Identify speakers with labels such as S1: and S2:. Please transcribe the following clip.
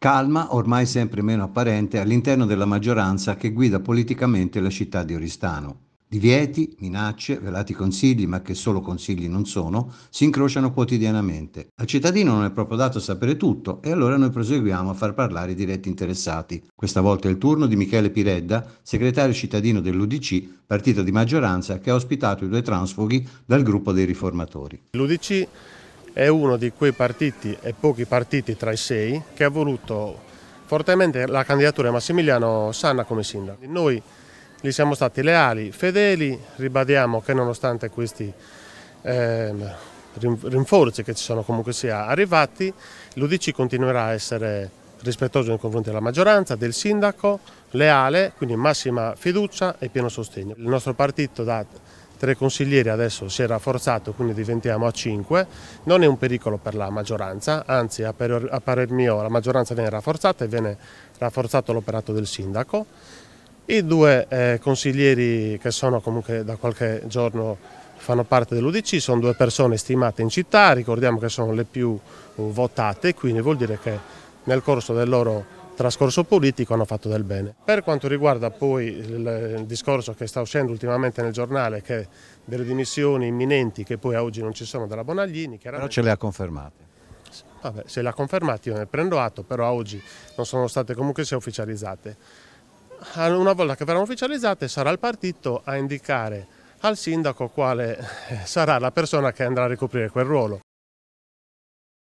S1: calma ormai sempre meno apparente all'interno della maggioranza che guida politicamente la città di Oristano. Divieti, minacce, velati consigli, ma che solo consigli non sono, si incrociano quotidianamente. Al cittadino non è proprio dato sapere tutto e allora noi proseguiamo a far parlare i diretti interessati. Questa volta è il turno di Michele Piredda, segretario cittadino dell'UDC, partito di maggioranza, che ha ospitato i due transfughi dal gruppo dei riformatori. L'UDC è uno di quei partiti e pochi partiti tra i sei che ha
S2: voluto fortemente la candidatura di Massimiliano Sanna come sindaco. Noi gli siamo stati leali, fedeli, ribadiamo che nonostante questi eh, rinforzi che ci sono comunque sia arrivati, l'Udc continuerà a essere rispettoso nei confronti della maggioranza, del sindaco, leale, quindi massima fiducia e pieno sostegno. Il nostro partito da tre consiglieri adesso si è rafforzato, quindi diventiamo a cinque, non è un pericolo per la maggioranza, anzi a parer mio la maggioranza viene rafforzata e viene rafforzato l'operato del sindaco. I due eh, consiglieri che sono comunque da qualche giorno fanno parte dell'Udc, sono due persone stimate in città, ricordiamo che sono le più uh, votate, quindi vuol dire che nel corso del loro trascorso politico hanno fatto del bene. Per quanto riguarda poi il discorso che sta uscendo ultimamente nel giornale, che delle dimissioni imminenti che poi a oggi non ci sono dalla Bonaglini, chiaramente... però ce
S3: le ha confermate.
S2: Vabbè, se le ha confermate io ne prendo atto, però a oggi non sono state comunque se ufficializzate. Una volta che verranno ufficializzate sarà il partito a indicare al sindaco quale eh, sarà la persona che andrà a ricoprire quel ruolo.